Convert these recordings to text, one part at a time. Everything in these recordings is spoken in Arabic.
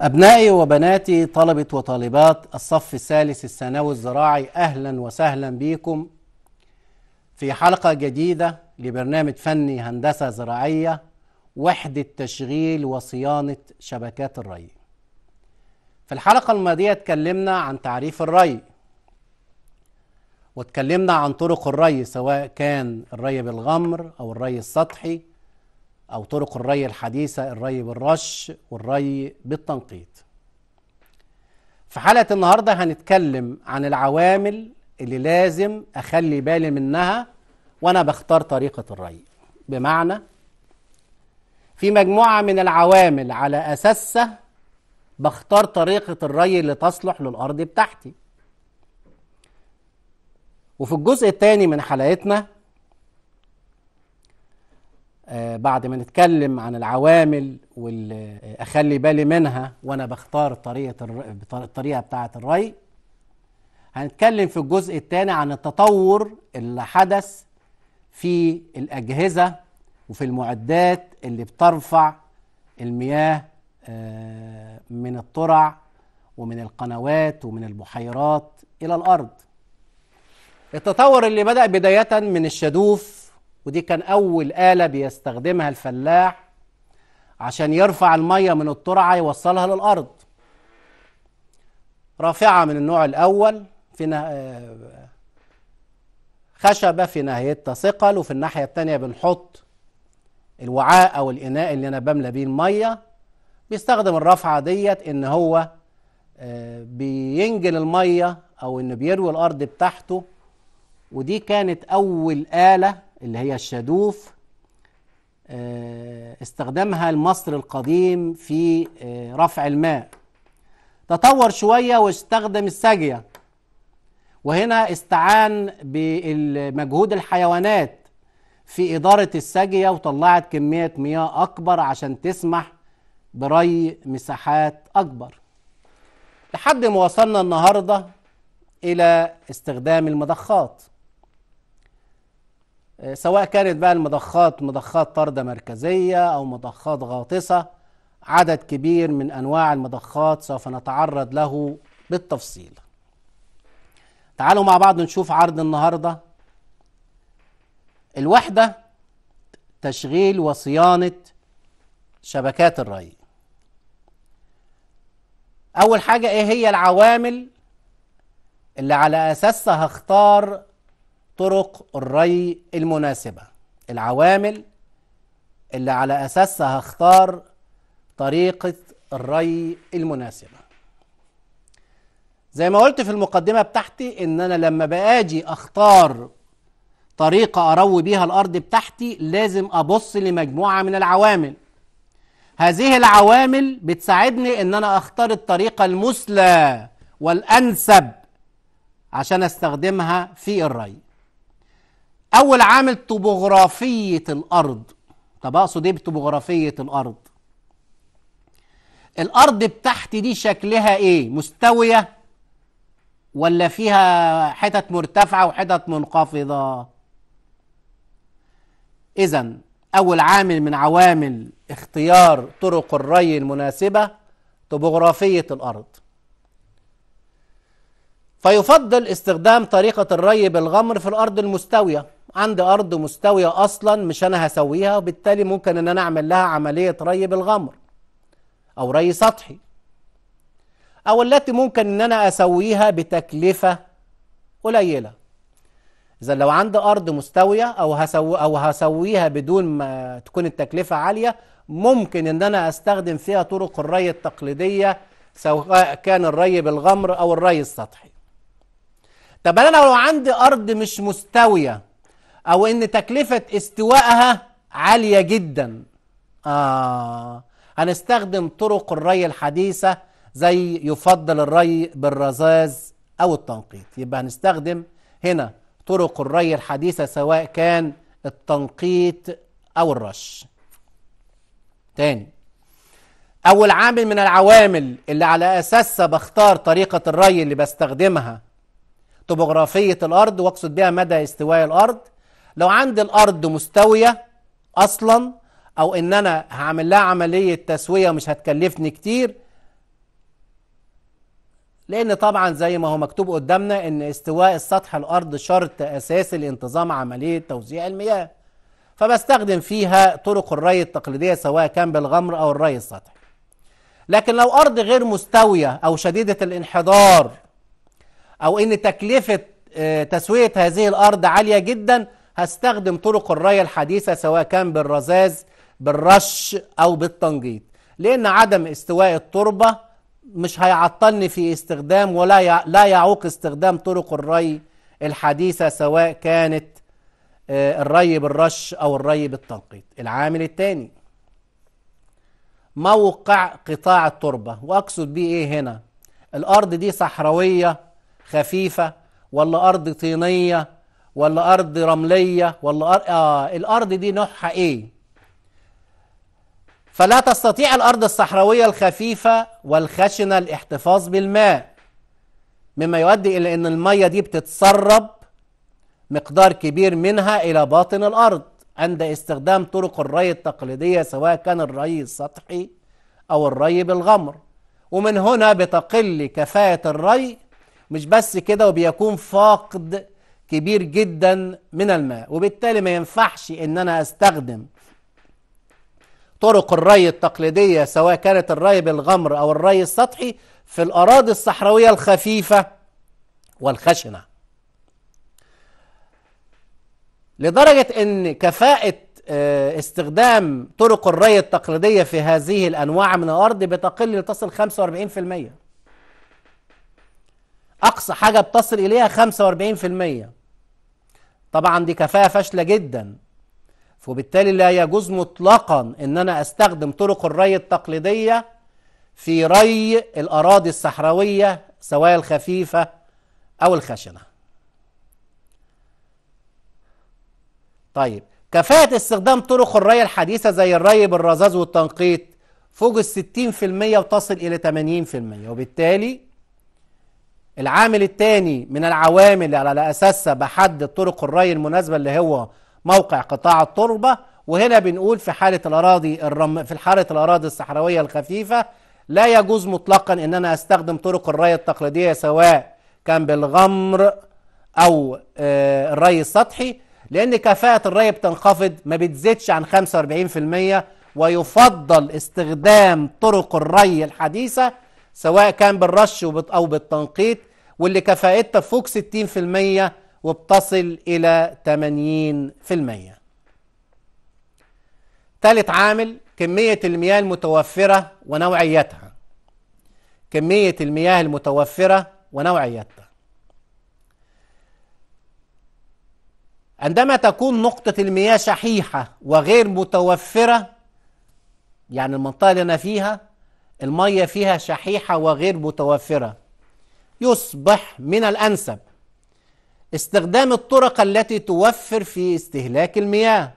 أبنائي وبناتي طلبة وطالبات الصف الثالث الثانوي الزراعي أهلا وسهلا بكم في حلقة جديدة لبرنامج فني هندسة زراعية وحدة تشغيل وصيانة شبكات الري في الحلقة الماضية اتكلمنا عن تعريف الري واتكلمنا عن طرق الري سواء كان الري بالغمر أو الري السطحي أو طرق الري الحديثة الري بالرش والري بالتنقيط في حلقة النهاردة هنتكلم عن العوامل اللي لازم أخلي بالي منها وأنا بختار طريقة الري بمعنى في مجموعة من العوامل على أساسها بختار طريقة الري اللي تصلح للأرض بتاعتي وفي الجزء الثاني من حلقتنا آه، بعد ما نتكلم عن العوامل واللي اخلي بالي منها وانا بختار طريقه الطريقه بتاعه الري هنتكلم في الجزء الثاني عن التطور اللي حدث في الاجهزه وفي المعدات اللي بترفع المياه آه، من الترع ومن القنوات ومن البحيرات الى الارض التطور اللي بدا بدايه من الشدوف ودي كان أول آلة بيستخدمها الفلاح عشان يرفع المية من الترعة يوصلها للأرض رافعة من النوع الأول في نه... آه، خشبة في نهايتها ثقل وفي الناحية التانية بنحط الوعاء أو الإناء اللي أنا بملى بيه المية بيستخدم الرافعة ديت إن هو آه، بينجل المية أو إنه بيروي الأرض بتاعته ودي كانت أول آلة اللي هي الشادوف آه، استخدمها المصري القديم في آه، رفع الماء تطور شوية واستخدم الساجية وهنا استعان بمجهود الحيوانات في إدارة الساجية وطلعت كمية مياه أكبر عشان تسمح بري مساحات أكبر لحد ما وصلنا النهاردة إلى استخدام المضخات آه، سواء كانت بقى المضخات مضخات طردة مركزية أو مضخات غاطسة عدد كبير من أنواع المضخات سوف نتعرض له بالتفصيل تعالوا مع بعض نشوف عرض النهاردة الوحدة تشغيل وصيانة شبكات الري أول حاجة إيه هي العوامل اللي على أساسها هختار طرق الري المناسبة العوامل اللي على أساسها هختار طريقة الري المناسبة زي ما قلت في المقدمة بتاعتي إن أنا لما باجي أختار طريقة أروي بيها الأرض بتاعتي لازم أبص لمجموعة من العوامل هذه العوامل بتساعدني إن أنا أختار الطريقة المثلى والأنسب عشان أستخدمها في الري اول عامل طبوغرافيه الارض طب اقصد ايه بطبوغرافيه الارض الارض بتاعت دي شكلها ايه مستويه ولا فيها حتت مرتفعه وحتت منخفضه اذا اول عامل من عوامل اختيار طرق الري المناسبه طبوغرافيه الارض فيفضل استخدام طريقه الري بالغمر في الارض المستويه عندي أرض مستوية أصلا مش أنا هسويها وبالتالي ممكن إن أنا أعمل لها عملية ري بالغمر أو ري سطحي أو التي ممكن إن أنا أسويها بتكلفة قليلة إذا لو عندي أرض مستوية أو هسو أو هسويها بدون ما تكون التكلفة عالية ممكن إن أنا أستخدم فيها طرق الري التقليدية سواء كان الري بالغمر أو الري السطحي طب أنا لو عندي أرض مش مستوية أو إن تكلفة استوائها عالية جدا آه هنستخدم طرق الري الحديثة زي يفضل الري بالرذاذ أو التنقيط يبقى هنستخدم هنا طرق الري الحديثة سواء كان التنقيط أو الرش تاني أول عامل من العوامل اللي على أساسها بختار طريقة الري اللي بستخدمها طبوغرافية الأرض وأقصد بها مدى استواء الأرض لو عندي الارض مستويه اصلا او ان انا هعمل لها عمليه تسويه مش هتكلفني كتير لان طبعا زي ما هو مكتوب قدامنا ان استواء السطح الارض شرط اساسي لانتظام عمليه توزيع المياه فبستخدم فيها طرق الري التقليديه سواء كان بالغمر او الري السطحي لكن لو ارض غير مستويه او شديده الانحدار او ان تكلفه آه، تسويه هذه الارض عاليه جدا هستخدم طرق الري الحديثة سواء كان بالرزاز بالرش أو بالتنقيط لأن عدم استواء التربة مش هيعطلني في استخدام ولا لا يعوق استخدام طرق الري الحديثة سواء كانت آه، الري بالرش أو الري بالتنقيط العامل الثاني موقع قطاع التربة وأقصد بيه إيه هنا الأرض دي صحراوية خفيفة ولا أرض طينية ولا أرض رملية ولا أر... آه الأرض دي نوعها إيه فلا تستطيع الأرض الصحراوية الخفيفة والخشنة الاحتفاظ بالماء مما يؤدي إلى أن المية دي بتتسرب مقدار كبير منها إلى باطن الأرض عند استخدام طرق الري التقليدية سواء كان الري السطحي أو الري بالغمر ومن هنا بتقل كفاءة الري مش بس كده وبيكون فاقد كبير جدا من الماء وبالتالي ما ينفعش ان انا استخدم طرق الري التقليدية سواء كانت الري بالغمر او الري السطحي في الاراضي الصحراوية الخفيفة والخشنة لدرجة ان كفاءة آه، استخدام طرق الري التقليدية في هذه الانواع من الارض بتقل لتصل 45% اقصى حاجة بتصل اليها 45% طبعا دي كفاءة فاشلة جدا وبالتالي لا يجوز مطلقا ان انا استخدم طرق الري التقليدية في ري الاراضي الصحراوية سواء الخفيفة او الخشنة طيب كفاءة استخدام طرق الري الحديثة زي الري بالرذاذ والتنقيط فوق الستين في المية وتصل إلى تمانين في المية وبالتالي العامل الثاني من العوامل اللي على اساسها بحدد طرق الري المناسبه اللي هو موقع قطاع التربه وهنا بنقول في حاله الاراضي الرم في حاله الاراضي الصحراويه الخفيفه لا يجوز مطلقا ان انا استخدم طرق الري التقليديه سواء كان بالغمر او آه، الري السطحي لان كفاءه الري بتنخفض ما بتزيدش عن 45% ويفضل استخدام طرق الري الحديثه سواء كان بالرش او بالتنقيط واللي كفائتها فوق 60% وبتصل إلى 80% ثالث عامل كمية المياه المتوفرة ونوعيتها كمية المياه المتوفرة ونوعيتها عندما تكون نقطة المياه شحيحة وغير متوفرة يعني المنطقة اللي أنا فيها المية فيها شحيحة وغير متوفرة يصبح من الأنسب استخدام الطرق التي توفر في استهلاك المياه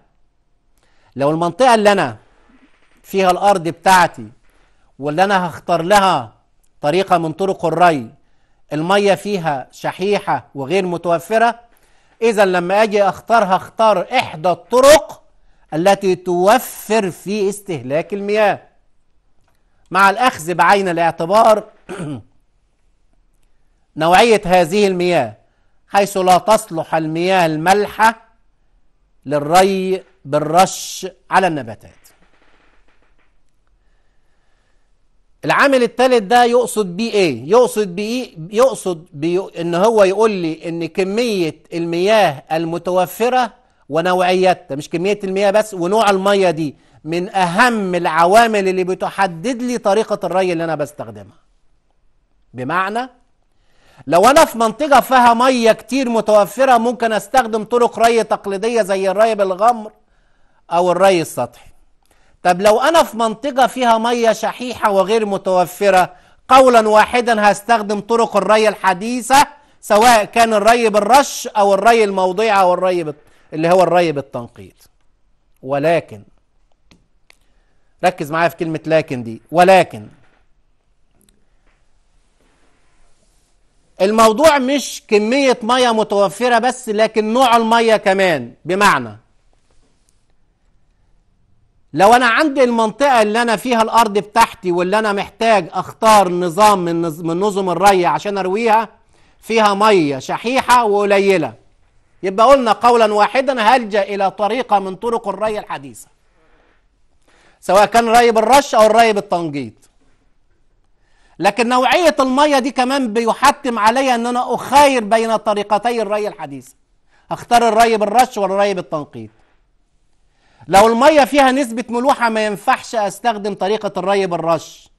لو المنطقة اللي أنا فيها الأرض بتاعتي واللي أنا هختار لها طريقة من طرق الري المية فيها شحيحة وغير متوفرة إذا لما أجي أختارها أختار إحدى الطرق التي توفر في استهلاك المياه مع الأخذ بعين الاعتبار نوعية هذه المياه حيث لا تصلح المياه الملحة للري بالرش على النباتات العامل الثالث ده يقصد بيه ايه يقصد بيه يقصد بي ان هو يقول لي ان كميه المياه المتوفره ونوعيتها مش كميه المياه بس ونوع الميه دي من اهم العوامل اللي بتحدد لي طريقه الري اللي انا بستخدمها بمعنى لو انا في منطقه فيها ميه كتير متوفره ممكن استخدم طرق ري تقليديه زي الري بالغمر او الري السطحي طب لو انا في منطقه فيها ميه شحيحه وغير متوفره قولا واحدا هستخدم طرق الري الحديثه سواء كان الري بالرش او الري الموضعي او الري بال... اللي هو الري بالتنقيط ولكن ركز معايا في كلمه لكن دي ولكن الموضوع مش كمية مية متوفرة بس لكن نوع المية كمان بمعنى لو أنا عندي المنطقة اللي أنا فيها الأرض بتاعتي واللي أنا محتاج أختار نظام من من نظم الري عشان أرويها فيها مية شحيحة وقليلة يبقى قلنا قولا واحدا هلجأ إلى طريقة من طرق الري الحديثة سواء كان ري بالرش أو الري بالتنقيط لكن نوعية المية دي كمان بيحتم عليا ان انا اخير بين طريقتي الري الحديثة اختار الري بالرش ولا الري بالتنقيط لو المية فيها نسبة ملوحة ما ينفعش استخدم طريقة الري بالرش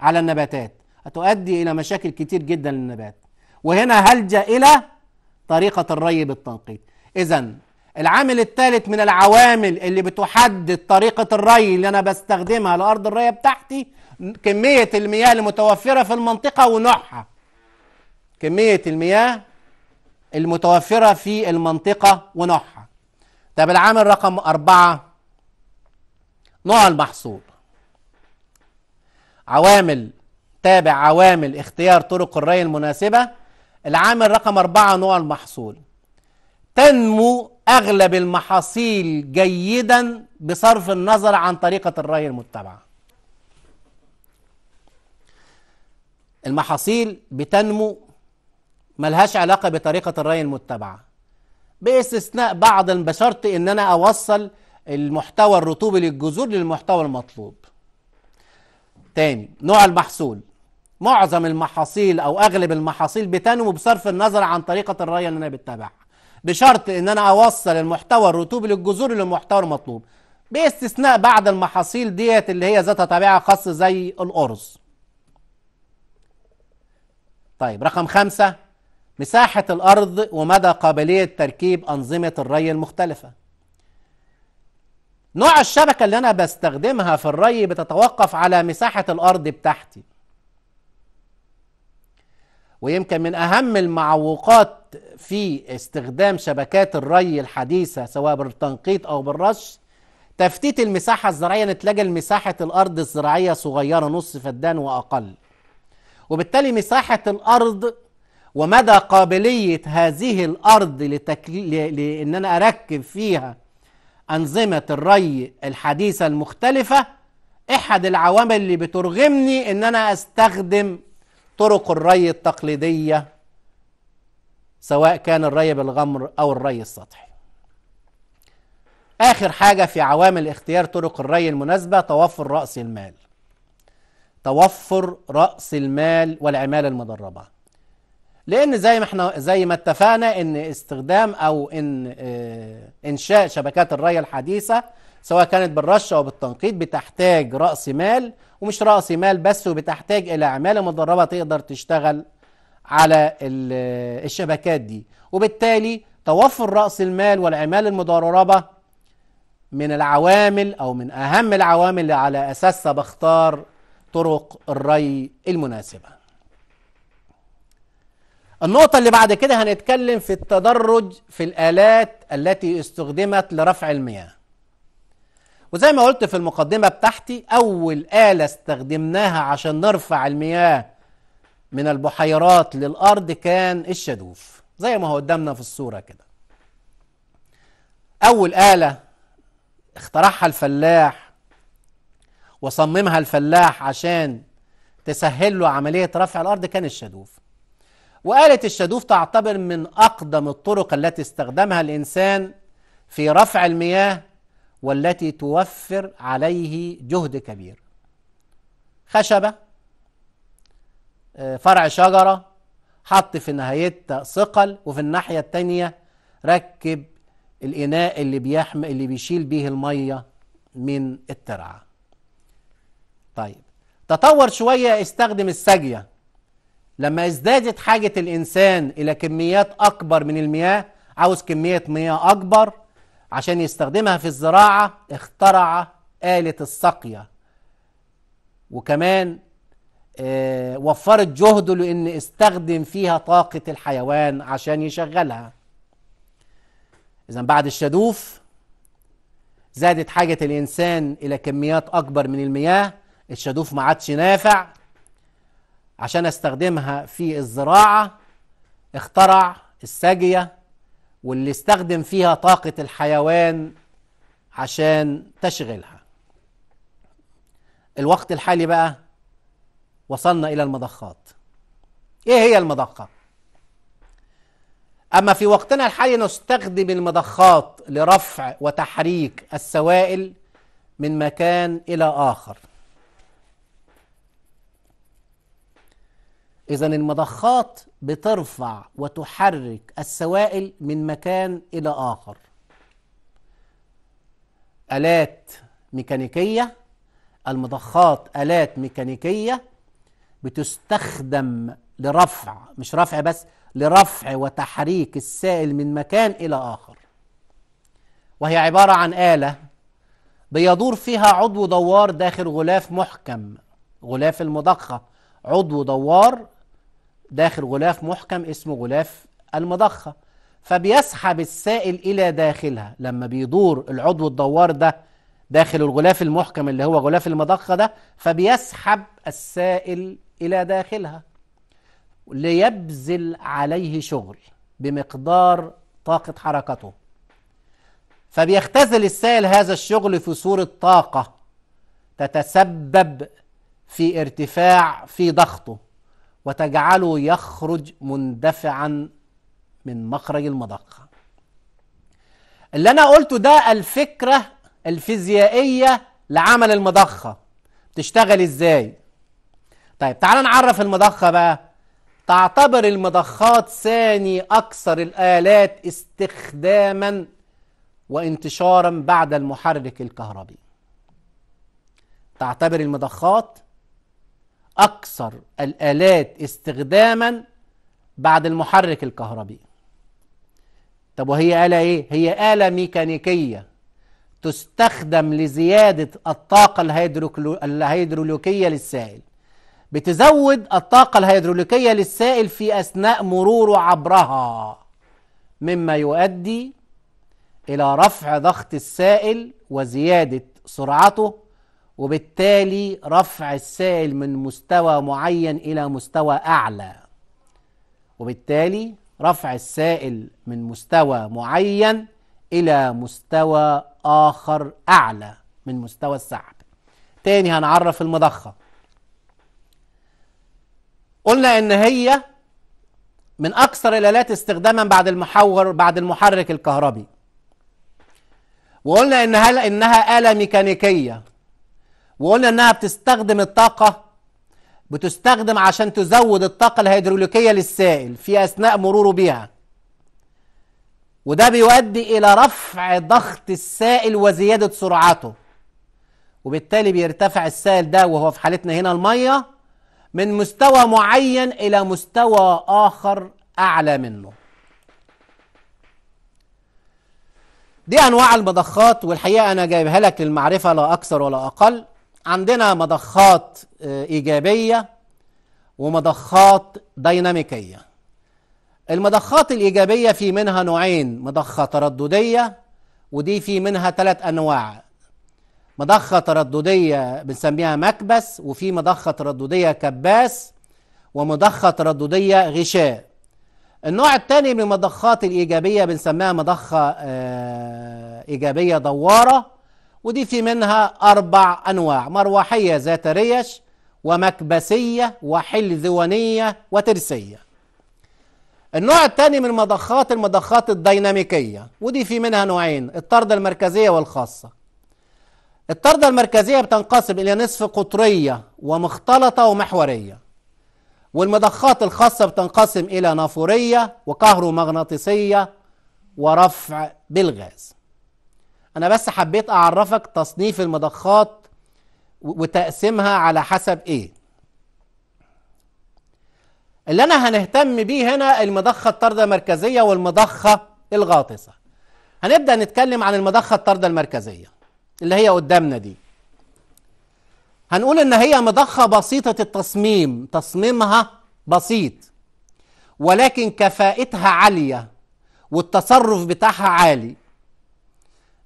على النباتات هتؤدي الى مشاكل كتير جدا للنبات وهنا هلجأ الى طريقة الري بالتنقيط اذا العامل الثالث من العوامل اللي بتحدد طريقة الري اللي انا بستخدمها لارض الري بتاعتي كمية المياه المتوفرة في المنطقة ونوعها كمية المياه المتوفرة في المنطقة ونوعها طب العامل رقم أربعة نوع المحصول عوامل تابع عوامل اختيار طرق الري المناسبة العامل رقم أربعة نوع المحصول تنمو أغلب المحاصيل جيدا بصرف النظر عن طريقة الري المتبعة المحاصيل بتنمو ملهاش علاقة بطريقة الري المتبعة باستثناء بعض بشرط ان انا اوصل المحتوى الرطوبي للجذور للمحتوى المطلوب تاني نوع المحصول معظم المحاصيل او اغلب المحاصيل بتنمو بصرف النظر عن طريقة الري اللي انا بتبعها بشرط ان انا اوصل المحتوى الرطوبي للجذور للمحتوى المطلوب باستثناء بعض المحاصيل ديت اللي هي ذات طبيعة خاصة زي الارز طيب رقم خمسة مساحة الأرض ومدى قابلية تركيب أنظمة الري المختلفة نوع الشبكة اللي أنا بستخدمها في الري بتتوقف على مساحة الأرض بتاعتي ويمكن من أهم المعوقات في استخدام شبكات الري الحديثة سواء بالتنقيط أو بالرش تفتيت المساحة الزراعية نتلاقي مساحة الأرض الزراعية صغيرة نص فدان وأقل وبالتالي مساحة الأرض ومدى قابلية هذه الأرض لتكل... لأن أنا أركب فيها أنظمة الري الحديثة المختلفة أحد العوامل اللي بترغمني أن أنا أستخدم طرق الري التقليدية سواء كان الري بالغمر أو الري السطحي آخر حاجة في عوامل اختيار طرق الري المناسبة توفر رأس المال توفر رأس المال والعمالة المدربة لأن زي ما احنا زي ما اتفقنا إن استخدام أو إن آه، إنشاء شبكات الري الحديثة سواء كانت بالرش أو بالتنقيط بتحتاج رأس مال ومش رأس مال بس وبتحتاج إلى عمالة مدربة تقدر تشتغل على آه، الشبكات دي وبالتالي توفر رأس المال والعمالة المدربة من العوامل أو من أهم العوامل اللي على أساسها بختار طرق الري المناسبة النقطة اللي بعد كده هنتكلم في التدرج في الآلات التي استخدمت لرفع المياه وزي ما قلت في المقدمة بتاعتي أول آلة استخدمناها عشان نرفع المياه من البحيرات للأرض كان الشدوف زي ما هو قدامنا في الصورة كده أول آلة اخترعها الفلاح وصممها الفلاح عشان تسهل له عملية رفع الأرض كان الشدوف وآلة الشدوف تعتبر من أقدم الطرق التي استخدمها الإنسان في رفع المياه والتي توفر عليه جهد كبير خشبة آه، فرع شجرة حط في نهايتها ثقل وفي الناحية التانية ركب الإناء اللي بيحمل اللي بيشيل بيه المية من الترعة طيب تطور شوية استخدم السجية لما ازدادت حاجة الإنسان إلى كميات أكبر من المياه عاوز كمية مياه أكبر عشان يستخدمها في الزراعة اخترع آلة السقية وكمان اه وفرت جهده لأن استخدم فيها طاقة الحيوان عشان يشغلها إذا بعد الشدوف زادت حاجة الإنسان إلى كميات أكبر من المياه الشادوف ما عادش نافع عشان استخدمها في الزراعة اخترع الساجية واللي استخدم فيها طاقة الحيوان عشان تشغلها الوقت الحالي بقى وصلنا إلى المضخات إيه هي المضخة؟ أما في وقتنا الحالي نستخدم المضخات لرفع وتحريك السوائل من مكان إلى آخر إذا المضخات بترفع وتحرك السوائل من مكان إلى آخر آلات ميكانيكية المضخات آلات ميكانيكية بتستخدم لرفع مش رفع بس لرفع وتحريك السائل من مكان إلى آخر وهي عبارة عن آلة بيدور فيها عضو دوار داخل غلاف محكم غلاف المضخة عضو دوار داخل غلاف محكم اسمه غلاف المضخة فبيسحب السائل إلى داخلها لما بيدور العضو الدوار ده داخل الغلاف المحكم اللي هو غلاف المضخة ده فبيسحب السائل إلى داخلها ليبذل عليه شغل بمقدار طاقة حركته فبيختزل السائل هذا الشغل في صورة طاقة تتسبب في ارتفاع في ضغطه وتجعله يخرج مندفعا من مخرج المضخه اللي انا قلته ده الفكره الفيزيائيه لعمل المضخه تشتغل ازاي طيب تعال نعرف المضخه بقى تعتبر المضخات ثاني اكثر الالات استخداما وانتشارا بعد المحرك الكهربي تعتبر المضخات أكثر الآلات استخداما بعد المحرك الكهربي طب وهي آلة إيه؟ هي آلة ميكانيكية تستخدم لزيادة الطاقة الهيدروليكية للسائل بتزود الطاقة الهيدروليكية للسائل في أثناء مروره عبرها مما يؤدي إلى رفع ضغط السائل وزيادة سرعته وبالتالي رفع السائل من مستوى معين إلى مستوى أعلى وبالتالي رفع السائل من مستوى معين إلى مستوى آخر أعلى من مستوى السحب تاني هنعرف المضخة قلنا إن هي من أكثر الآلات استخداما بعد المحور بعد المحرك الكهربي وقلنا إنها إنها آلة ميكانيكية وقلنا انها بتستخدم الطاقة بتستخدم عشان تزود الطاقة الهيدروليكية للسائل في اثناء مروره بها وده بيؤدي الى رفع ضغط السائل وزيادة سرعته وبالتالي بيرتفع السائل ده وهو في حالتنا هنا المية من مستوى معين الى مستوى اخر اعلى منه دي انواع المضخات والحقيقه انا جايبها لك للمعرفه لا اكثر ولا اقل عندنا مضخات آه، إيجابية ومضخات ديناميكية المضخات الإيجابية في منها نوعين مضخة ترددية ودي في منها ثلاث أنواع مضخة ترددية بنسميها مكبس وفي مضخة ترددية كباس ومضخة ترددية غشاء النوع الثاني من المضخات الإيجابية بنسميها مضخة آه، إيجابية دوارة ودي في منها أربع أنواع مروحية ذات ريش ومكبسية وحلذوانية وترسية النوع الثاني من المضخات المضخات الديناميكية ودي في منها نوعين الطردة المركزية والخاصة الطردة المركزية بتنقسم إلى نصف قطرية ومختلطة ومحورية والمضخات الخاصة بتنقسم إلى نافورية وكهرومغناطيسية ورفع بالغاز أنا بس حبيت أعرفك تصنيف المضخات وتقسيمها على حسب إيه اللي أنا هنهتم بيه هنا المضخة الطاردة المركزية والمضخة الغاطسة هنبدأ نتكلم عن المضخة الطاردة المركزية اللي هي قدامنا دي هنقول إن هي مضخة بسيطة التصميم تصميمها بسيط ولكن كفاءتها عالية والتصرف بتاعها عالي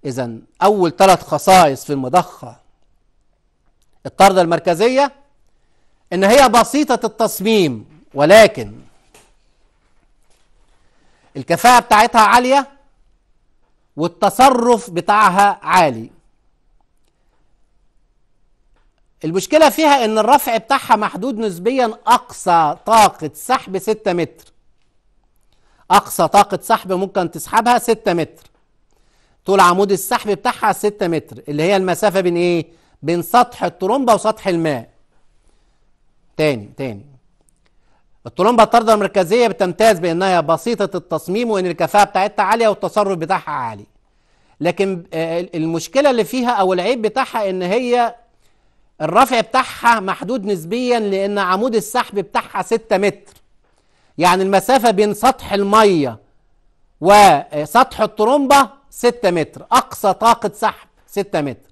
إذا أول ثلاث خصائص في المضخة الطاردة المركزية إن هي بسيطة التصميم ولكن الكفاءة بتاعتها عالية والتصرف بتاعها عالي المشكلة فيها إن الرفع بتاعها محدود نسبيا أقصى طاقة سحب 6 متر أقصى طاقة سحب ممكن تسحبها 6 متر طول عمود السحب بتاعها 6 متر اللي هي المسافة بين إيه؟ بين سطح الطرمبة وسطح الماء تاني تاني الطرمبة الطاردة المركزية بتمتاز بأنها بسيطة التصميم وأن الكفاءة بتاعتها عالية والتصرف بتاعها عالي لكن آه، المشكلة اللي فيها أو العيب بتاعها إن هي الرفع بتاعها محدود نسبيا لأن عمود السحب بتاعها 6 متر يعني المسافة بين سطح المية وسطح آه، الطرمبة 6 متر اقصى طاقه سحب 6 متر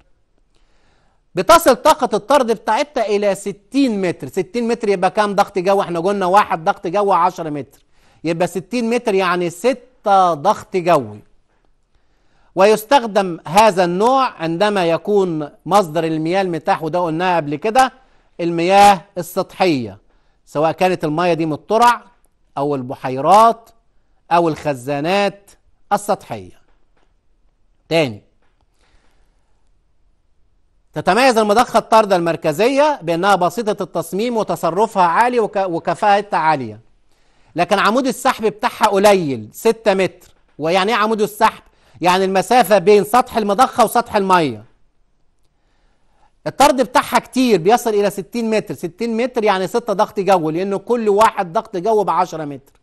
بتصل طاقة الطرد بتاعتها إلى 60 متر 60 متر يبقى كام ضغط جو احنا قلنا واحد ضغط جو 10 متر يبقى 60 متر يعني 6 ضغط جوي ويستخدم هذا النوع عندما يكون مصدر المياه المتاح وده قلناها قبل كده المياه السطحية سواء كانت المياه دي من الترع أو البحيرات أو الخزانات السطحية تاني تتميز المضخة الطاردة المركزية بأنها بسيطة التصميم وتصرفها عالي وك... وكفاءتها عالية لكن عمود السحب بتاعها قليل 6 متر ويعني ايه عمود السحب؟ يعني المسافة بين سطح المضخة وسطح المية الطرد بتاعها كتير بيصل إلى 60 متر 60 متر يعني 6 ضغط جو لأن كل واحد ضغط جو ب 10 متر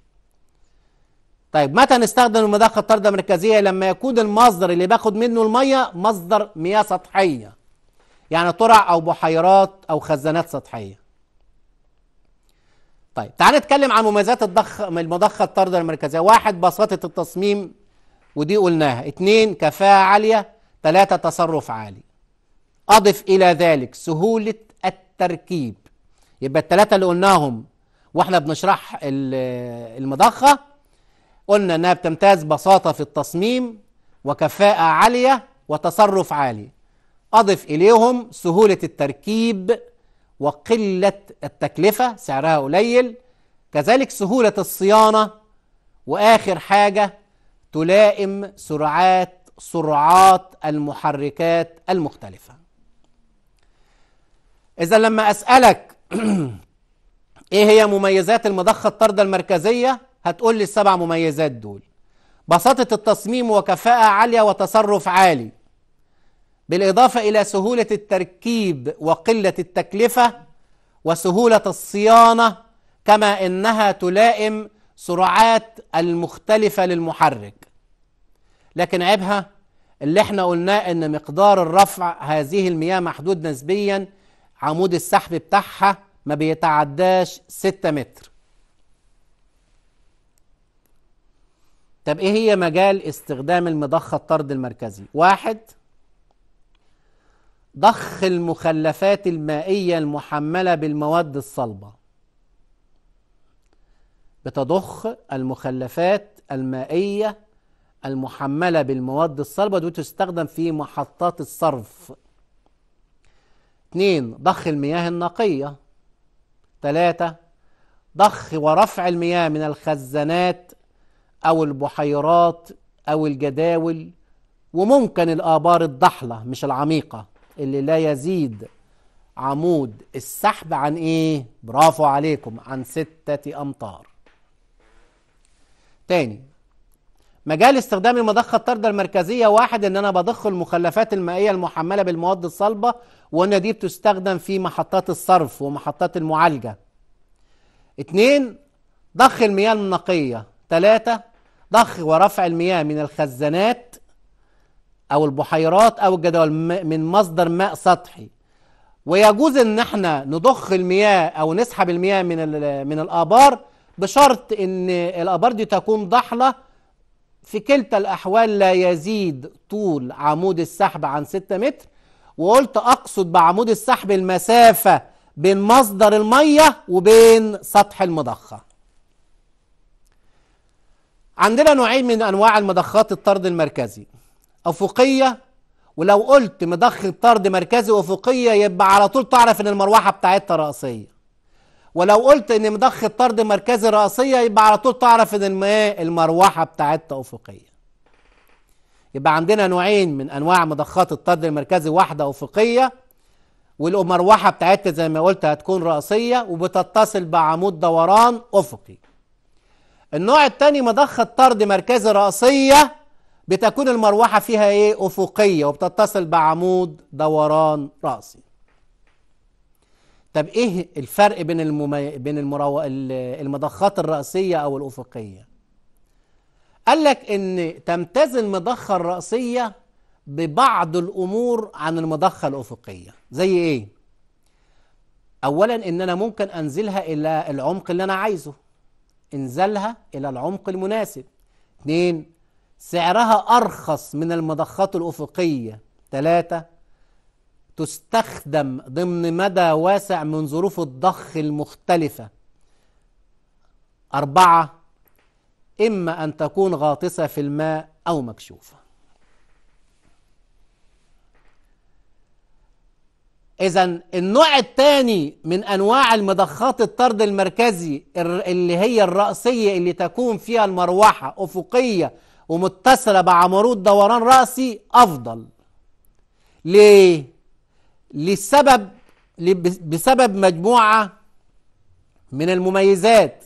طيب متى نستخدم المضخه الطارده المركزيه لما يكون المصدر اللي باخد منه الميه مصدر مياه سطحيه يعني ترع او بحيرات او خزانات سطحيه طيب تعال نتكلم عن مميزات الضخ المضخه الطارده المركزيه واحد بساطه التصميم ودي قلناها اتنين كفاءه عاليه ثلاثه تصرف عالي اضف الى ذلك سهوله التركيب يبقى الثلاثه اللي قلناهم واحنا بنشرح المضخه قلنا انها بتمتاز بساطه في التصميم وكفاءه عاليه وتصرف عالي اضف اليهم سهوله التركيب وقله التكلفه سعرها قليل كذلك سهوله الصيانه واخر حاجه تلائم سرعات سرعات المحركات المختلفه اذا لما اسالك ايه هي مميزات المضخه الطرد المركزيه هتقول لي السبع مميزات دول بساطة التصميم وكفاءة عالية وتصرف عالي بالإضافة إلى سهولة التركيب وقلة التكلفة وسهولة الصيانة كما إنها تلائم سرعات المختلفة للمحرك لكن عيبها اللي احنا قلناه ان مقدار الرفع هذه المياه محدود نسبيا عمود السحب بتاعها ما بيتعداش 6 متر طب ايه هي مجال استخدام المضخه الطرد المركزي واحد ضخ المخلفات المائيه المحمله بالمواد الصلبه بتضخ المخلفات المائيه المحمله بالمواد الصلبه دي تستخدم في محطات الصرف اثنين ضخ المياه النقيه ثلاثه ضخ ورفع المياه من الخزانات أو البحيرات أو الجداول وممكن الآبار الضحلة مش العميقة اللي لا يزيد عمود السحب عن إيه؟ برافو عليكم عن ستة أمتار تاني مجال استخدام المضخة الطاردة المركزية واحد ان انا بضخ المخلفات المائية المحملة بالمواد الصلبة وان دي بتستخدم في محطات الصرف ومحطات المعالجة اتنين ضخ المياه النقية تلاتة ضخ ورفع المياه من الخزانات او البحيرات او الجدول من مصدر ماء سطحي ويجوز ان احنا نضخ المياه او نسحب المياه من من الابار بشرط ان الابار دي تكون ضحله في كلتا الاحوال لا يزيد طول عمود السحب عن 6 متر وقلت اقصد بعمود السحب المسافه بين مصدر الميه وبين سطح المضخه عندنا نوعين من انواع المضخات الطرد المركزي افقيه ولو قلت مضخ طرد مركزي افقيه يبقى على طول تعرف ان المروحه بتاعتها راسيه ولو قلت ان مضخ طرد مركزي راسيه يبقى على طول تعرف ان المروحه بتاعتها افقيه يبقى عندنا نوعين من انواع مضخات الطرد المركزي واحده افقيه والمروحه بتاعتها زي ما قلت هتكون راسيه وبتتصل بعمود دوران افقي النوع الثاني مضخة طرد مركزي رأسية بتكون المروحة فيها ايه أفقية وبتتصل بعمود دوران رأسي طب ايه الفرق بين الممي... بين المرو... المضخات الرأسية او الأفقية قال لك ان تمتاز المضخة الرأسية ببعض الأمور عن المضخة الأفقية زي ايه أولا إن أنا ممكن أنزلها إلى العمق اللي أنا عايزه إنزالها إلى العمق المناسب اتنين سعرها أرخص من المضخات الأفقية تلاتة تستخدم ضمن مدى واسع من ظروف الضخ المختلفة أربعة إما أن تكون غاطسة في الماء أو مكشوفة اذا النوع الثاني من انواع المضخات الطرد المركزي اللي هي الرأسية اللي تكون فيها المروحة افقية ومتصلة بعمود دوران رأسي افضل ليه لسبب بسبب مجموعة من المميزات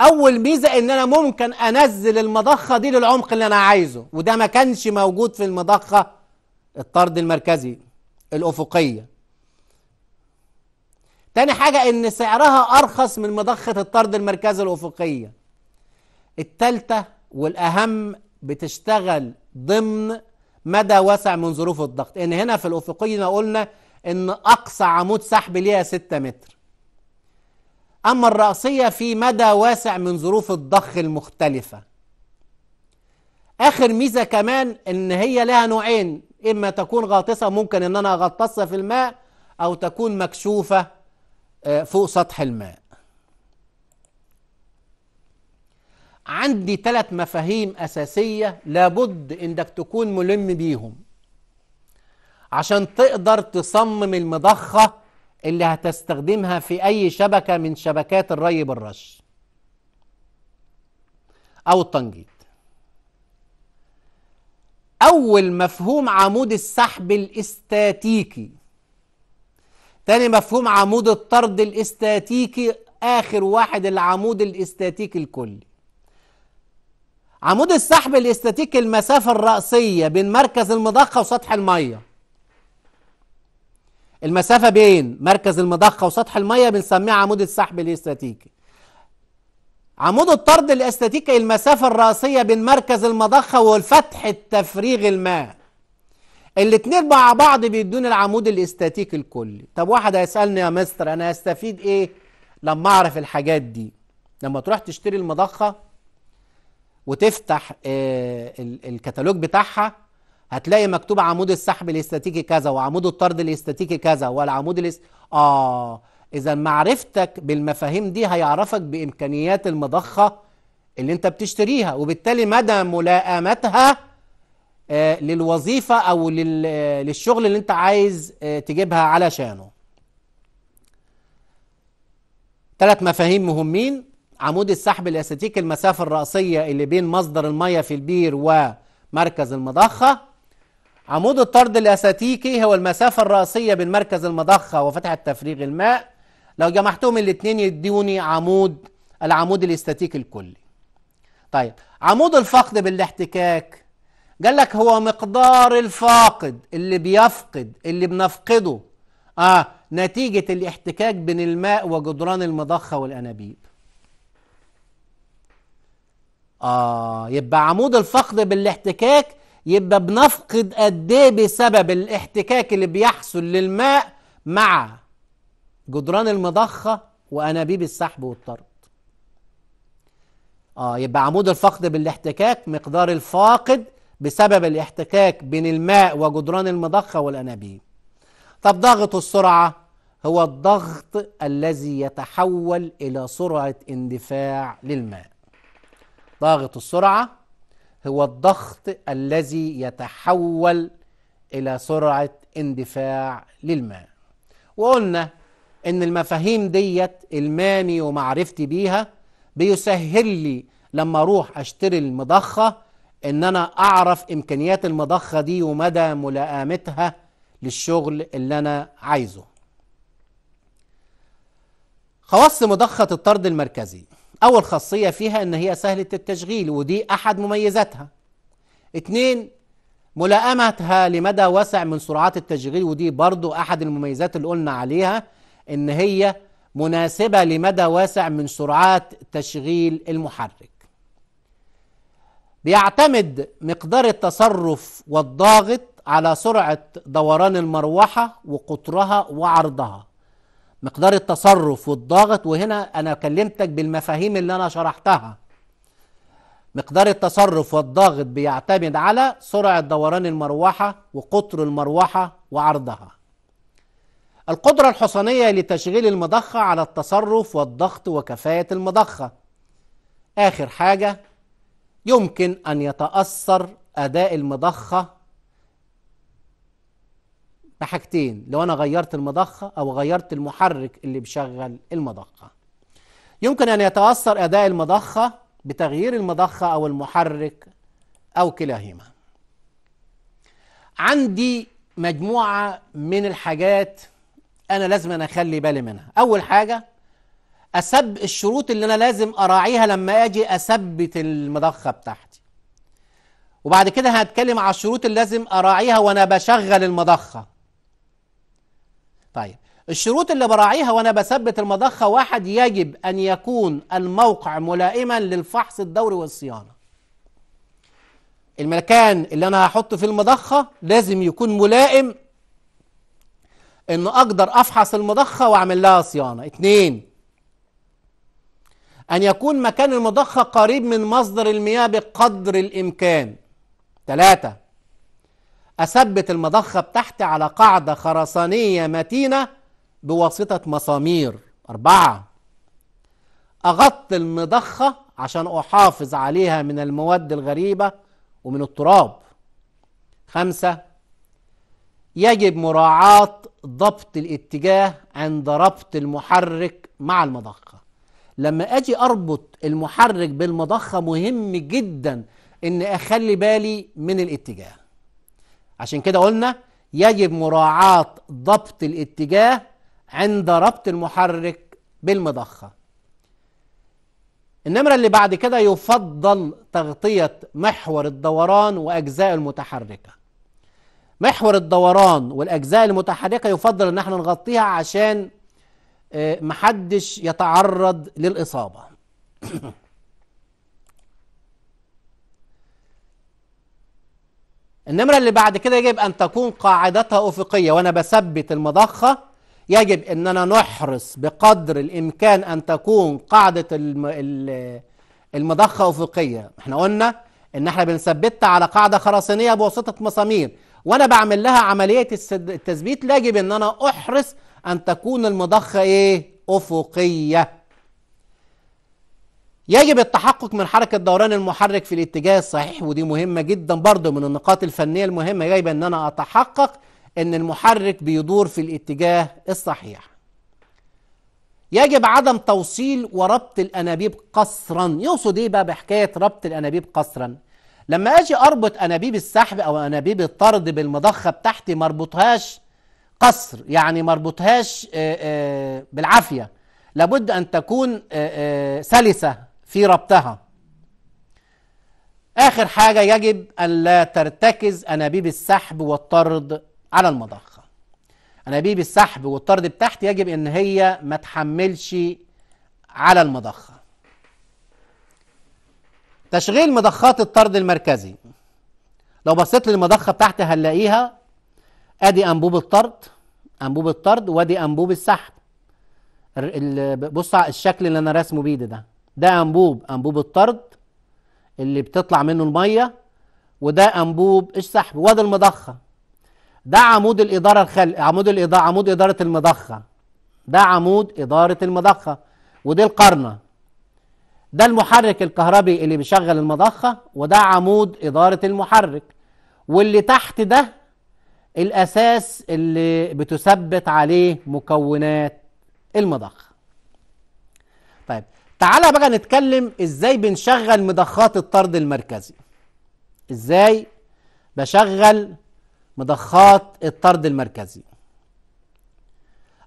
اول ميزة ان انا ممكن انزل المضخة دي للعمق اللي انا عايزه وده ما كانش موجود في المضخة الطرد المركزي الأفقية تاني حاجة إن سعرها أرخص من مضخة الطرد المركزي الأفقية التالتة والأهم بتشتغل ضمن مدى واسع من ظروف الضغط إن هنا في الأفقية قلنا إن أقصى عمود سحب ليها 6 متر أما الرأسية في مدى واسع من ظروف الضخ المختلفة آخر ميزة كمان إن هي لها نوعين إما تكون غاطسة ممكن إن أنا أغطسها في الماء أو تكون مكشوفة آه، فوق سطح الماء عندي ثلاث مفاهيم أساسية لابد إنك تكون ملم بيهم عشان تقدر تصمم المضخة اللي هتستخدمها في أي شبكة من شبكات الري بالرش أو التنجيم أول مفهوم عمود السحب الاستاتيكي تاني مفهوم عمود الطرد الاستاتيكي آخر واحد العمود الاستاتيكي الكلي عمود السحب الاستاتيكي المسافة الرأسية بين مركز المضخة وسطح المية المسافة بين مركز المضخة وسطح المية بنسميها عمود السحب الاستاتيكي عمود الطرد الاستاتيكي المسافة الرأسية بين مركز المضخة والفتح تفريغ الماء الاتنين مع بعض بيدون العمود الاستاتيكي الكلي طب واحد هيسألني يا مستر أنا هستفيد إيه لما أعرف الحاجات دي لما تروح تشتري المضخة وتفتح آه، الكتالوج بتاعها هتلاقي مكتوب عمود السحب الاستاتيكي كذا وعمود الطرد الاستاتيكي كذا والعمود الاست... آه إذا معرفتك بالمفاهيم دي هيعرفك بإمكانيات المضخة اللي أنت بتشتريها وبالتالي مدى ملائمتها آه، للوظيفة أو للشغل اللي أنت عايز آه، تجيبها علشانه ثلاث مفاهيم مهمين عمود السحب الأساتيك المسافة الرأسية اللي بين مصدر المية في البير ومركز المضخة عمود الطرد الأساتيكي هو المسافة الرأسية بين مركز المضخة وفتحة تفريغ الماء لو جمعتهم الاثنين يدوني عمود العمود الاستاتيكي الكلي طيب عمود الفقد بالاحتكاك قال لك هو مقدار الفاقد اللي بيفقد اللي بنفقده اه نتيجة الاحتكاك بين الماء وجدران المضخة والأنابيب آه يبقى عمود الفقد بالاحتكاك يبقى بنفقد قد ايه بسبب الاحتكاك اللي بيحصل للماء مع جدران المضخة وأنابيب السحب والطرد آه يبقى عمود الفقد بالاحتكاك مقدار الفاقد بسبب الاحتكاك بين الماء وجدران المضخة والأنابيب طب ضغط السرعة هو الضغط الذي يتحول إلى سرعة اندفاع للماء ضغط السرعة هو الضغط الذي يتحول إلى سرعة اندفاع للماء وقلنا ان المفاهيم ديت الماني ومعرفتي بيها بيسهل لي لما اروح اشتري المضخه ان انا اعرف امكانيات المضخه دي ومدى ملائمتها للشغل اللي انا عايزه خواص مضخه الطرد المركزي اول خاصيه فيها ان هي سهله التشغيل ودي احد مميزاتها اتنين ملائمتها لمدى واسع من سرعات التشغيل ودي برضو احد المميزات اللي قلنا عليها ان هي مناسبه لمدى واسع من سرعات تشغيل المحرك بيعتمد مقدار التصرف والضاغط على سرعه دوران المروحه وقطرها وعرضها مقدار التصرف والضاغط وهنا انا كلمتك بالمفاهيم اللي انا شرحتها مقدار التصرف والضاغط بيعتمد على سرعه دوران المروحه وقطر المروحه وعرضها القدرة الحصانية لتشغيل المضخة على التصرف والضغط وكفاءة المضخة آخر حاجة يمكن أن يتأثر أداء المضخة بحاجتين لو أنا غيرت المضخة أو غيرت المحرك اللي بشغل المضخة يمكن أن يتأثر أداء المضخة بتغيير المضخة أو المحرك أو كلاهما عندي مجموعة من الحاجات انا لازم أنا اخلي بالي منها اول حاجه اسب الشروط اللي انا لازم اراعيها لما اجي اثبت المضخه بتاعتي وبعد كده هتكلم على الشروط اللي لازم اراعيها وانا بشغل المضخه طيب الشروط اللي براعيها وانا بثبت المضخه واحد يجب ان يكون الموقع ملائما للفحص الدوري والصيانه المكان اللي انا هحطه في المضخه لازم يكون ملائم ان اقدر افحص المضخه واعمل لها صيانه اتنين ان يكون مكان المضخه قريب من مصدر المياه بقدر الامكان تلاته اثبت المضخه بتاعتي على قاعده خرسانيه متينه بواسطه مسامير اربعه اغطي المضخه عشان احافظ عليها من المواد الغريبه ومن التراب خمسه يجب مراعاه ضبط الاتجاه عند ربط المحرك مع المضخة لما أجي أربط المحرك بالمضخة مهم جدا إن أخلي بالي من الاتجاه عشان كده قلنا يجب مراعاة ضبط الاتجاه عند ربط المحرك بالمضخة النمرة اللي بعد كده يفضل تغطية محور الدوران وأجزاء المتحركة محور الدوران والأجزاء المتحركة يفضل أن احنا نغطيها عشان آه، محدش يتعرض للإصابة النمرة اللي بعد كده يجب أن تكون قاعدتها أفقية وأنا بثبت المضخة يجب أن أنا نحرص بقدر الإمكان أن تكون قاعدة المضخة أفقية احنا قلنا ان احنا بنثبتها على قاعده خرسانيه بواسطه مسامير وانا بعمل لها عمليه التثبيت لاجب ان انا احرص ان تكون المضخه ايه افقيه يجب التحقق من حركه دوران المحرك في الاتجاه الصحيح ودي مهمه جدا برضو من النقاط الفنيه المهمه يجب ان انا اتحقق ان المحرك بيدور في الاتجاه الصحيح يجب عدم توصيل وربط الانابيب قصرا يقصد ايه بقى بحكايه ربط الانابيب قصرا لما اجي اربط انابيب السحب او انابيب الطرد بالمضخه بتاعتي ما اربطهاش قصر يعني ما اربطهاش آه، آه، بالعافيه لابد ان تكون آه، سلسه في ربطها اخر حاجه يجب ان لا ترتكز انابيب السحب والطرد على المضخه انابيب السحب والطرد بتاعتي يجب ان هي ما تحملش على المضخه تشغيل مضخات الطرد المركزي لو بصيت للمضخه بتاعتي هنلاقيها ادي انبوب الطرد انبوب الطرد وادي انبوب السحب بص على الشكل اللي انا راسمه بيه ده ده انبوب انبوب الطرد اللي بتطلع منه الميه وده انبوب السحب وادي المضخه ده عمود الاداره الخل عمود الاداره عمود اداره المضخه ده عمود اداره المضخه ودي القرنه ده المحرك الكهربي اللي بيشغل المضخة وده عمود إدارة المحرك واللي تحت ده الأساس اللي بتثبت عليه مكونات المضخة طيب تعالى بقى نتكلم ازاي بنشغل مضخات الطرد المركزي ازاي بشغل مضخات الطرد المركزي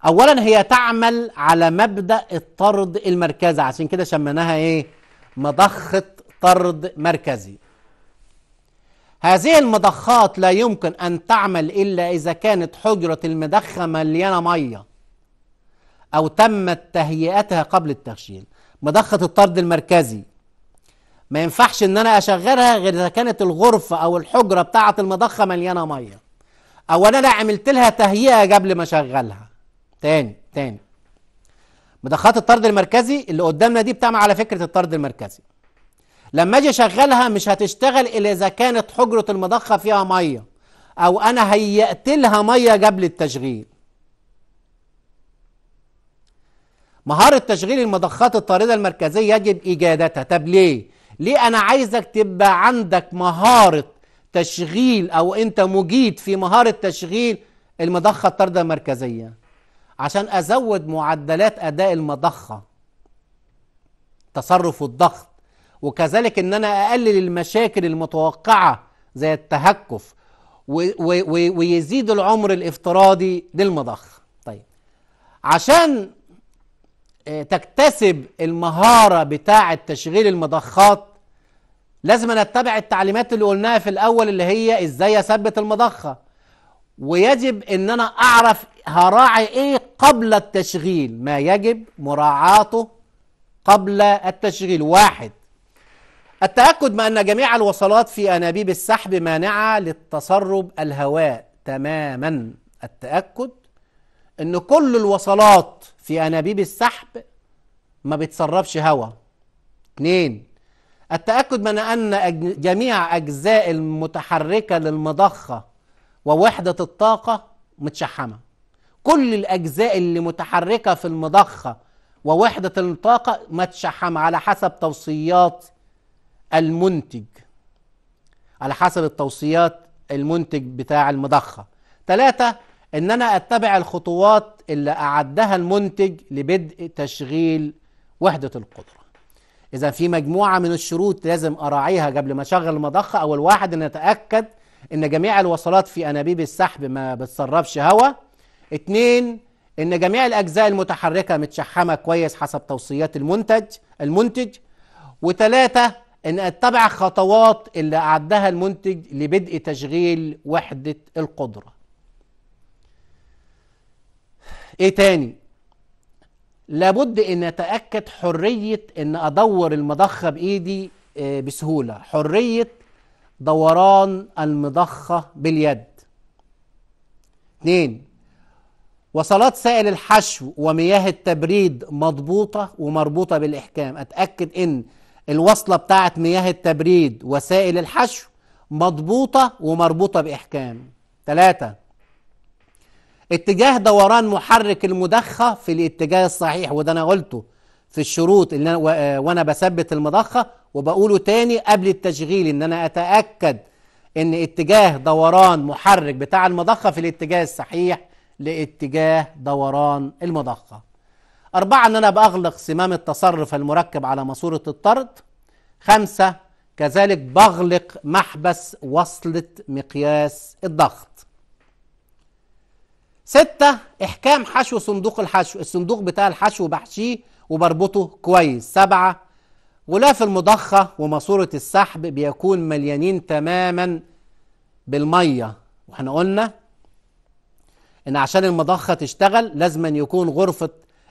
اولا هي تعمل على مبدا الطرد المركزي عشان كده سميناها ايه مضخه طرد مركزي هذه المضخات لا يمكن ان تعمل الا اذا كانت حجره المضخه مليانه ميه او تمت تهيئتها قبل التخشين مضخه الطرد المركزي ما ينفعش ان انا اشغلها غير اذا كانت الغرفه او الحجره بتاعه المضخه مليانه ميه او انا عملت لها تهيئه قبل ما اشغلها تاني تاني مضخات الطرد المركزي اللي قدامنا دي بتعمل على فكره الطرد المركزي لما اجي اشغلها مش هتشتغل الا اذا كانت حجره المضخه فيها ميه او انا هيأت لها ميه قبل التشغيل مهارة تشغيل المضخات الطاردة المركزية يجب إيجادتها طب ليه؟ ليه أنا عايزك تبقى عندك مهارة تشغيل أو أنت مجيد في مهارة تشغيل المضخة الطاردة المركزية عشان أزود معدلات أداء المضخة تصرف الضغط وكذلك ان انا اقلل المشاكل المتوقعه زي التهكف ويزيد العمر الافتراضي للمضخه طيب عشان آه، تكتسب المهاره بتاعه تشغيل المضخات لازم نتبع اتبع التعليمات اللي قلناها في الاول اللي هي ازاي اثبت المضخه ويجب ان انا اعرف هراعي ايه قبل التشغيل ما يجب مراعاته قبل التشغيل واحد التأكد من أن جميع الوصلات في أنابيب السحب مانعة للتسرب الهواء تماما التأكد أن كل الوصلات في أنابيب السحب ما بتسربش هواء اثنين التأكد من أن جميع أجزاء المتحركة للمضخة ووحدة الطاقة متشحمة كل الأجزاء اللي متحركة في المضخة ووحدة الطاقة متشحمة على حسب توصيات المنتج على حسب التوصيات المنتج بتاع المضخة ثلاثة ان انا اتبع الخطوات اللي اعدها المنتج لبدء تشغيل وحدة القدرة اذا في مجموعة من الشروط لازم اراعيها قبل ما اشغل المضخة اول واحد ان اتأكد ان جميع الوصلات في انابيب السحب ما بتصرفش هواء اتنين ان جميع الاجزاء المتحركه متشحمه كويس حسب توصيات المنتج المنتج وتلاتة ان اتبع خطوات اللي اعدها المنتج لبدء تشغيل وحده القدره ايه تاني لابد ان اتاكد حريه ان ادور المضخه بايدي آه، بسهوله حريه دوران المضخة باليد اثنين وصلات سائل الحشو ومياه التبريد مضبوطة ومربوطة بالإحكام أتأكد إن الوصلة بتاعة مياه التبريد وسائل الحشو مضبوطة ومربوطة بإحكام ثلاثة اتجاه دوران محرك المضخة في الاتجاه الصحيح وده أنا قلته في الشروط اللي أنا آه، وأنا بثبت المضخة وبقوله تاني قبل التشغيل ان انا اتاكد ان اتجاه دوران محرك بتاع المضخه في الاتجاه الصحيح لاتجاه دوران المضخه أربعة إن أنا بأغلق صمام التصرف المركب على ماسورة الطرد خمسة كذلك بغلق محبس وصلة مقياس الضغط ستة إحكام حشو صندوق الحشو الصندوق بتاع الحشو بحشيه وبربطه كويس سبعة غلاف المضخة وماسورة السحب بيكون مليانين تماما بالمية واحنا قلنا ان عشان المضخة تشتغل لازم يكون غرفة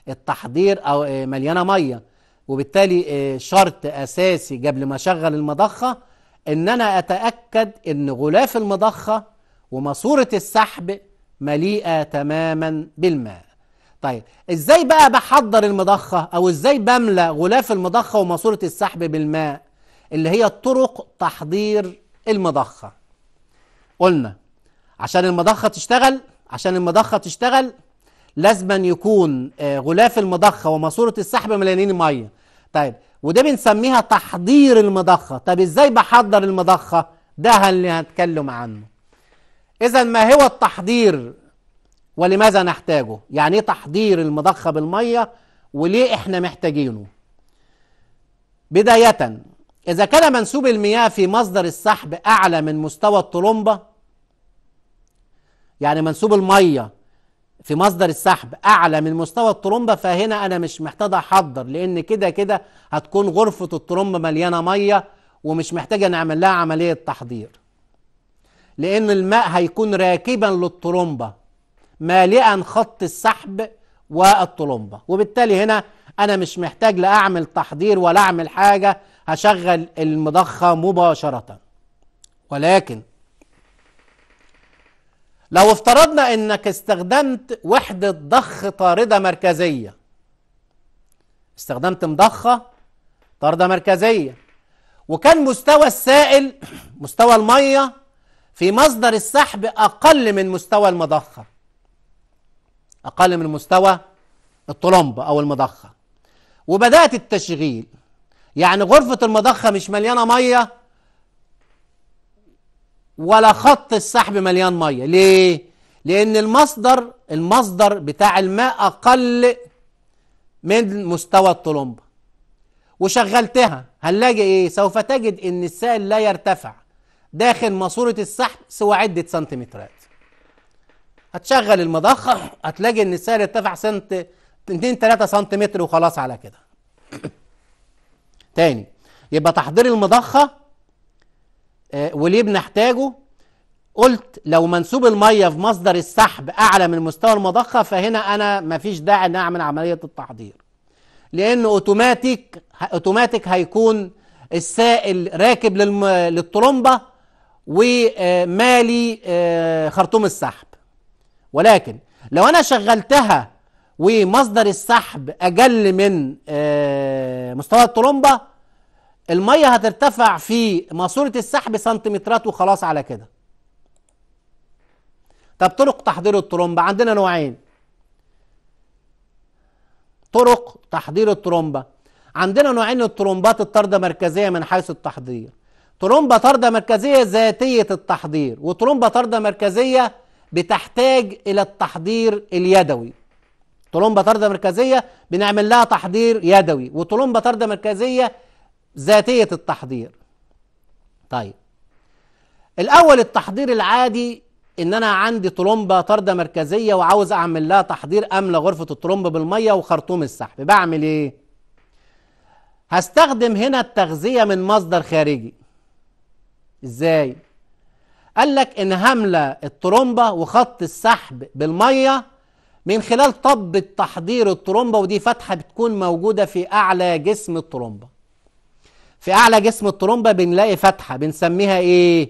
التحضير او آه، مليانة مية وبالتالي آه، شرط اساسي قبل ما اشغل المضخة ان انا اتأكد ان غلاف المضخة وماسورة السحب مليئة تماما بالماء طيب ازاي بقى بحضر المضخه او ازاي بملى غلاف المضخه وماسوره السحب بالماء اللي هي طرق تحضير المضخه قلنا عشان المضخه تشتغل عشان المضخه تشتغل لازم يكون آه، غلاف المضخه وماسوره السحب مليانين ميه طيب وده بنسميها تحضير المضخه طب ازاي بحضر المضخه ده اللي هنتكلم عنه اذا ما هو التحضير ولماذا نحتاجه يعني ايه تحضير المضخه بالميه وليه احنا محتاجينه بدايه اذا كان منسوب المياه في مصدر السحب اعلى من مستوى الطلمبه يعني منسوب الميه في مصدر السحب اعلى من مستوى الطرمبه فهنا انا مش محتاج احضر لان كده كده هتكون غرفه الطرمبه مليانه ميه ومش محتاجه نعمل لها عمليه تحضير لان الماء هيكون راكبا للطرمبه مالئا خط السحب والطلمبة وبالتالي هنا أنا مش محتاج لا أعمل تحضير ولا أعمل حاجة هشغل المضخة مباشرة ولكن لو افترضنا أنك استخدمت وحدة ضخ طاردة مركزية استخدمت مضخة طاردة مركزية وكان مستوى السائل مستوى المية في مصدر السحب أقل من مستوى المضخة أقل من مستوى الطلمبة أو المضخة وبدأت التشغيل يعني غرفة المضخة مش مليانة مية ولا خط السحب مليان مية ليه؟ لأن المصدر المصدر بتاع الماء أقل من مستوى الطلمبة وشغلتها هنلاقي إيه؟ سوف تجد إن السائل لا يرتفع داخل ماسورة السحب سوى عدة سنتيمترات هتشغل المضخه هتلاقي ان السعر ارتفع سنت 2 3 سنتيمتر وخلاص على كده تاني يبقى تحضير المضخه آه، وليه بنحتاجه قلت لو منسوب الميه في مصدر السحب اعلى من مستوى المضخه فهنا انا مفيش داعي ان اعمل عمليه التحضير لان اوتوماتيك اوتوماتيك هيكون السائل راكب للطرمبه ومالي آه، خرطوم السحب ولكن لو أنا شغلتها ومصدر السحب أقل من آه، مستوى الطرمبه المية هترتفع في ماسورة السحب سنتيمترات وخلاص على كده طب طرق تحضير الطرمبة عندنا نوعين طرق تحضير الطرمبة عندنا نوعين الطرمبات الطردة مركزية من حيث التحضير طرمبة طردة مركزية ذاتية التحضير وطرمبة طردة مركزية بتحتاج الى التحضير اليدوي طولمبه طرده مركزيه بنعمل لها تحضير يدوي وطولمبه طرده مركزيه ذاتيه التحضير طيب الاول التحضير العادي ان انا عندي طولمبه طرده مركزيه وعاوز اعمل لها تحضير املى غرفه الطلمبه بالميه وخرطوم السحب بعمل ايه هستخدم هنا التغذيه من مصدر خارجي ازاي قال لك ان هملة الطرمبة وخط السحب بالمية من خلال طب تحضير الطرمبة ودي فتحة بتكون موجودة في اعلى جسم الطرمبة في اعلى جسم الطرمبة بنلاقي فتحة بنسميها ايه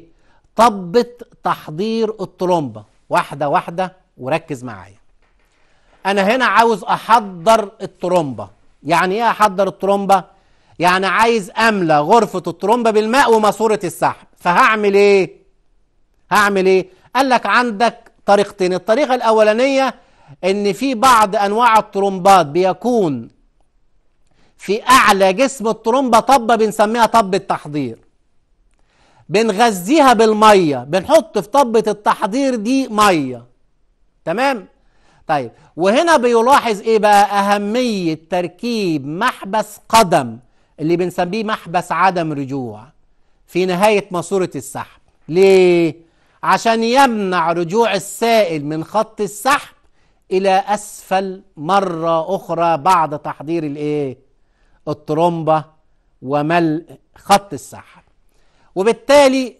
طبة تحضير الطرمبة واحدة واحدة وركز معايا انا هنا عاوز احضر الطرمبة يعني ايه احضر الطرمبة يعني عايز املى غرفة الطرمبة بالماء وماسورة السحب فهعمل ايه هعمل ايه قال لك عندك طريقتين الطريقه الاولانيه ان في بعض انواع الطرمبات بيكون في اعلى جسم الطرمبه طبه بنسميها طبه تحضير بنغذيها بالميه بنحط في طبه التحضير دي ميه تمام طيب وهنا بيلاحظ ايه بقى اهميه تركيب محبس قدم اللي بنسميه محبس عدم رجوع في نهايه ماسوره السحب ليه عشان يمنع رجوع السائل من خط السحب الى اسفل مره اخرى بعد تحضير الايه الطرمبه وملء خط السحب وبالتالي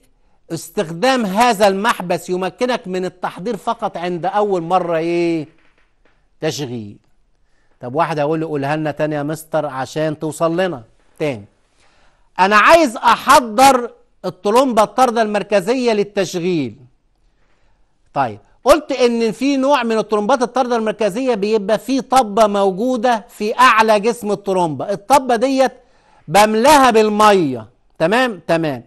استخدام هذا المحبس يمكنك من التحضير فقط عند اول مره ايه تشغيل طب واحد هقول له قولها لنا تاني يا مستر عشان توصل لنا تاني انا عايز احضر الطلمبة الطرده المركزية للتشغيل طيب قلت ان في نوع من الطرمبات الطرده المركزية بيبقى فيه طبة موجودة في اعلى جسم الطرمبة الطبة ديت بملاها بالمية تمام تمام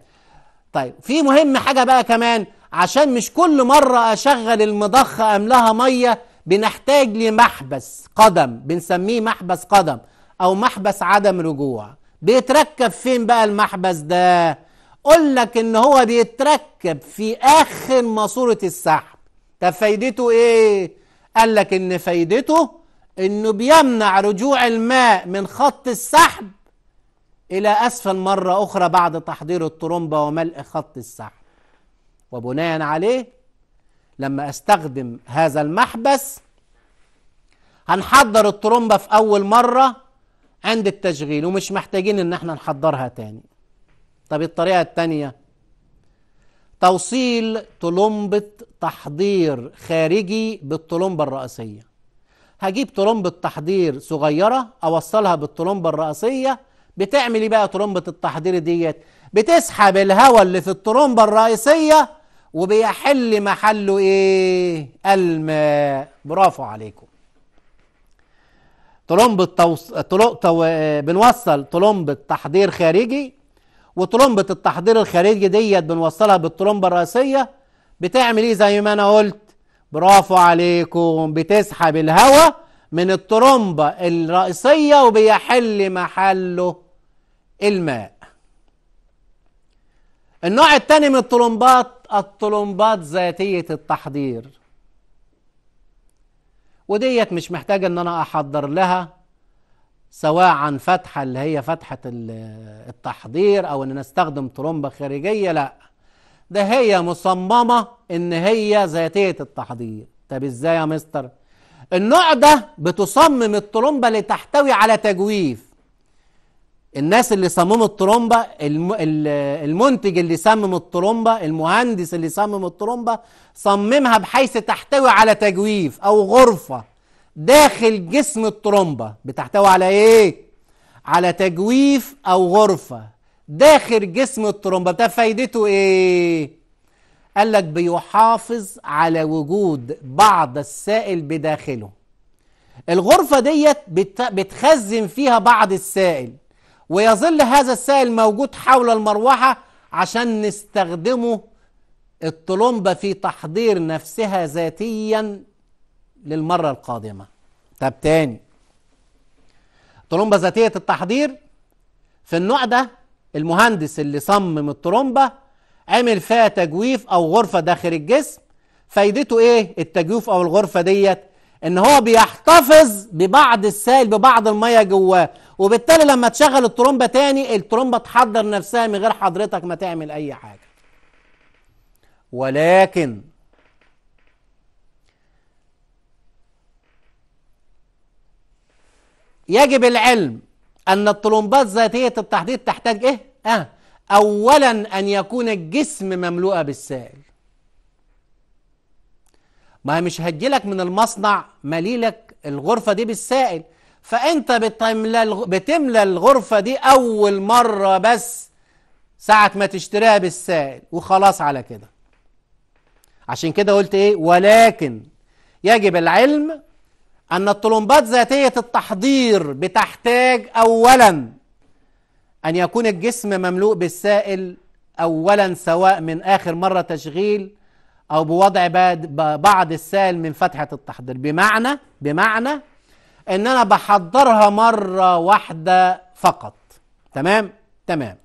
طيب في مهم حاجة بقى كمان عشان مش كل مرة اشغل المضخة املاها مية بنحتاج لمحبس قدم بنسميه محبس قدم او محبس عدم رجوع بيتركب فين بقى المحبس ده قول لك ان هو بيتركب في اخر ماسوره السحب طب فايدته ايه قال لك ان فايدته انه بيمنع رجوع الماء من خط السحب الى اسفل مره اخرى بعد تحضير الطرمبه وملء خط السحب وبناء عليه لما استخدم هذا المحبس هنحضر الطرمبه في اول مره عند التشغيل ومش محتاجين ان احنا نحضرها تاني طب الطريقة الثانية توصيل طلمبة تحضير خارجي بالطلمبة الرئيسية هجيب طلمبة تحضير صغيرة أوصلها بالطلمبة الرئيسية بتعمل ايه بقى طلمبة التحضير ديت بتسحب الهواء اللي في الطلمبة الرئيسية وبيحل محله ايه الماء برافو عليكم طلمبة توص... طلو... تو... بنوصل طلمبة تحضير خارجي وطرمبه التحضير الخارجي ديت بنوصلها بالطرمبه الرئيسيه بتعمل ايه زي ما انا قلت برافو عليكم بتسحب الهواء من الطرمبه الرئيسيه وبيحل محله الماء النوع الثاني من الطرمبات الطلمبات ذاتية التحضير وديت مش محتاج ان انا احضر لها سواء عن فتحة اللي هي فتحة التحضير أو أن نستخدم طرمبة خارجية لا ده هي مصممة أن هي ذاتية التحضير طب إزاي يا مستر؟ النوع ده بتصمم الطرمبة لتحتوي على تجويف الناس اللي صمموا الطرمبة المنتج اللي صمم الطرمبة المهندس اللي صمم الطرمبة صممها بحيث تحتوي على تجويف أو غرفة داخل جسم الطرمبه بتحتوي على ايه على تجويف او غرفه داخل جسم الطرمبه ده فايدته ايه قال لك بيحافظ على وجود بعض السائل بداخله الغرفه ديت بتخزن فيها بعض السائل ويظل هذا السائل موجود حول المروحه عشان نستخدمه الطلمبه في تحضير نفسها ذاتيا للمرة القادمة طب تاني طرمبة ذاتية التحضير في النوع ده المهندس اللي صمم الطرمبة عمل فيها تجويف أو غرفة داخل الجسم فايدته ايه التجويف أو الغرفة ديت ان هو بيحتفظ ببعض السائل ببعض المية جواه وبالتالي لما تشغل الطرمبة تاني الطرمبة تحضر نفسها من غير حضرتك ما تعمل أي حاجة ولكن يجب العلم أن الطلمبات ذاتية التحديد تحتاج إيه؟ آه أولا أن يكون الجسم مملوء بالسائل ما مش هتجيلك من المصنع مليلك الغرفة دي بالسائل فأنت بتملى بتملى الغرفة دي أول مرة بس ساعة ما تشتريها بالسائل وخلاص على كده عشان كده قلت إيه ولكن يجب العلم أن الطلمبات ذاتية التحضير بتحتاج أولا أن يكون الجسم مملوء بالسائل أولا سواء من آخر مرة تشغيل أو بوضع بعض السائل من فتحة التحضير بمعنى بمعنى إن أنا بحضرها مرة واحدة فقط تمام تمام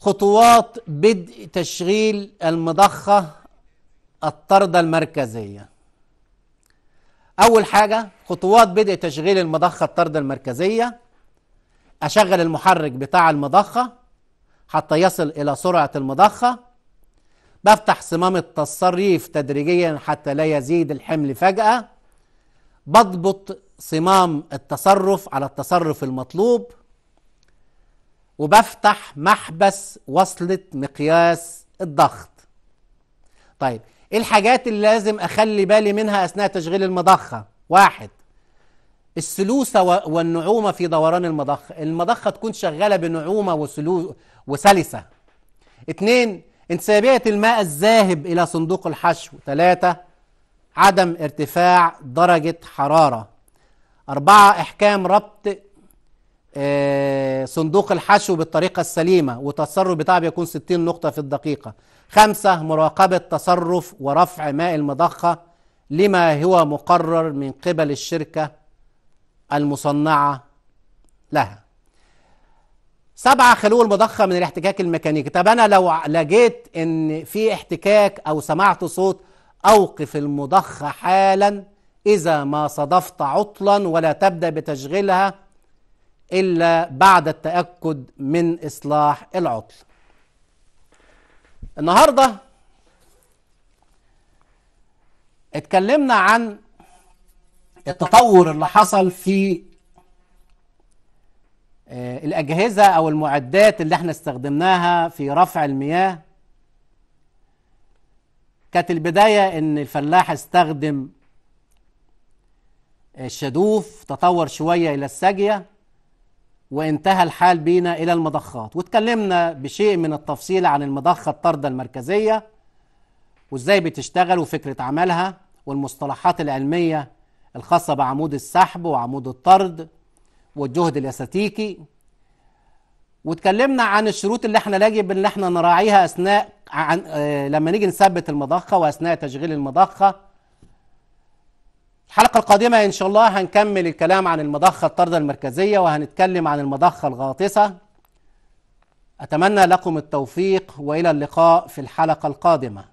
خطوات بدء تشغيل المضخة الطردة المركزية أول حاجة خطوات بدء تشغيل المضخة الطرد المركزية أشغل المحرك بتاع المضخة حتى يصل إلى سرعة المضخة بفتح صمام التصريف تدريجيا حتى لا يزيد الحمل فجأة بضبط صمام التصرف على التصرف المطلوب وبفتح محبس وصلة مقياس الضغط طيب ايه الحاجات اللي لازم اخلي بالي منها اثناء تشغيل المضخه واحد السلوسه والنعومه في دوران المضخه المضخه تكون شغاله بنعومه وسلو وسلسه اثنين انسيابيه الماء الذاهب الى صندوق الحشو ثلاثه عدم ارتفاع درجه حراره أربعة إحكام ربط آه، صندوق الحشو بالطريقة السليمة وتصرف بتاعه بيكون 60 نقطة في الدقيقة خمسة مراقبة تصرف ورفع ماء المضخة لما هو مقرر من قبل الشركة المصنعة لها سبعة خلو المضخة من الاحتكاك الميكانيكي طب أنا لو لقيت إن في احتكاك أو سمعت صوت أوقف المضخة حالا إذا ما صدفت عطلا ولا تبدأ بتشغيلها إلا بعد التأكد من إصلاح العطل النهاردة اتكلمنا عن التطور اللي حصل في آه، الأجهزة أو المعدات اللي احنا استخدمناها في رفع المياه كانت البداية ان الفلاح استخدم الشدوف آه، تطور شوية إلى الساجية وانتهى الحال بينا إلى المضخات واتكلمنا بشيء من التفصيل عن المضخة الطردة المركزية وإزاي بتشتغل وفكرة عملها والمصطلحات العلمية الخاصة بعمود السحب وعمود الطرد والجهد الاستاتيكي واتكلمنا عن الشروط اللي احنا لاجب ان احنا نراعيها اثناء عن آه، لما نيجي نثبت المضخه واثناء تشغيل المضخه الحلقة القادمة إن شاء الله هنكمل الكلام عن المضخة الطردة المركزية وهنتكلم عن المضخة الغاطسة أتمنى لكم التوفيق وإلى اللقاء في الحلقة القادمة